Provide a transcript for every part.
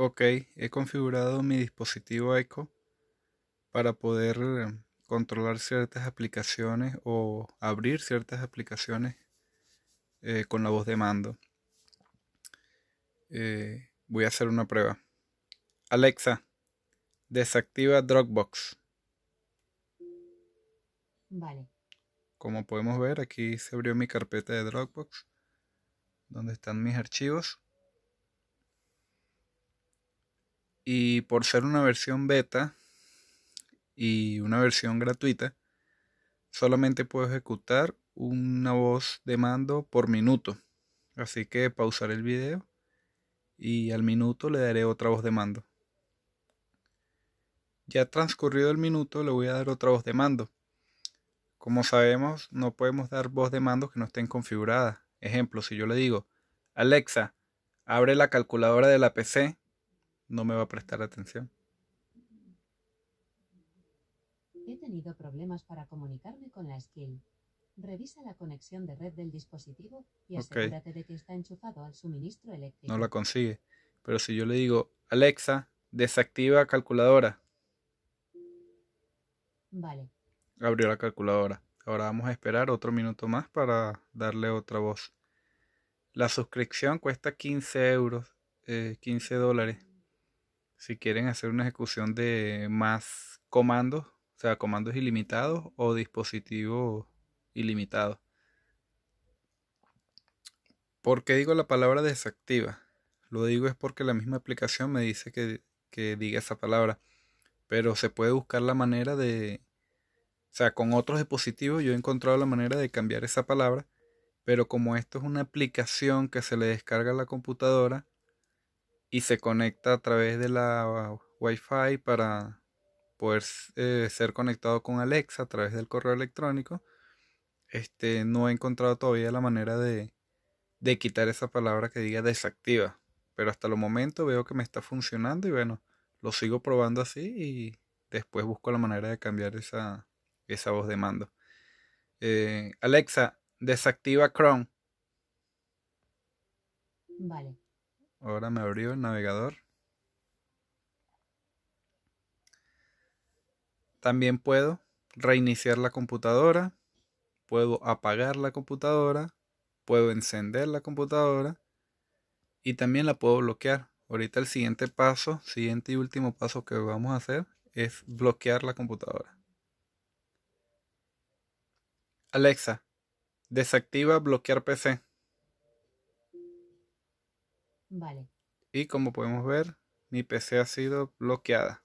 Ok, he configurado mi dispositivo Echo para poder em, controlar ciertas aplicaciones o abrir ciertas aplicaciones eh, con la voz de mando. Eh, voy a hacer una prueba. Alexa, desactiva Dropbox. Vale. Como podemos ver, aquí se abrió mi carpeta de Dropbox, donde están mis archivos. Y por ser una versión beta y una versión gratuita, solamente puedo ejecutar una voz de mando por minuto. Así que pausaré el video y al minuto le daré otra voz de mando. Ya transcurrido el minuto le voy a dar otra voz de mando. Como sabemos, no podemos dar voz de mando que no estén configuradas. Ejemplo, si yo le digo, Alexa, abre la calculadora de la PC, no me va a prestar atención. He tenido problemas para comunicarme con la skill. Revisa la conexión de red del dispositivo y asegúrate de que está enchufado al suministro eléctrico. No la consigue. Pero si yo le digo, Alexa, desactiva calculadora. Vale. Abrió la calculadora. Ahora vamos a esperar otro minuto más para darle otra voz. La suscripción cuesta 15 euros, eh, 15 dólares si quieren hacer una ejecución de más comandos, o sea, comandos ilimitados o dispositivos ilimitados. ¿Por qué digo la palabra desactiva? Lo digo es porque la misma aplicación me dice que, que diga esa palabra. Pero se puede buscar la manera de... O sea, con otros dispositivos yo he encontrado la manera de cambiar esa palabra. Pero como esto es una aplicación que se le descarga a la computadora, y se conecta a través de la Wi-Fi para poder eh, ser conectado con Alexa a través del correo electrónico. Este, no he encontrado todavía la manera de, quitar esa palabra que diga desactiva. Pero hasta el momento veo que me está funcionando y bueno, lo sigo probando así y después busco la manera de cambiar esa, esa voz de mando. Eh, Alexa, desactiva Chrome. Vale. Ahora me abrió el navegador. También puedo reiniciar la computadora, puedo apagar la computadora, puedo encender la computadora y también la puedo bloquear. Ahorita el siguiente paso, siguiente y último paso que vamos a hacer es bloquear la computadora. Alexa, desactiva bloquear PC. Vale. Y como podemos ver, mi PC ha sido bloqueada.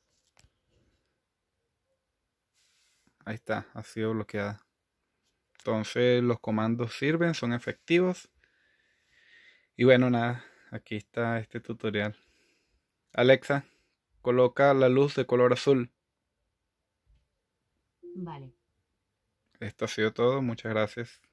Ahí está, ha sido bloqueada. Entonces los comandos sirven, son efectivos. Y bueno, nada, aquí está este tutorial. Alexa, coloca la luz de color azul. Vale. Esto ha sido todo, muchas gracias.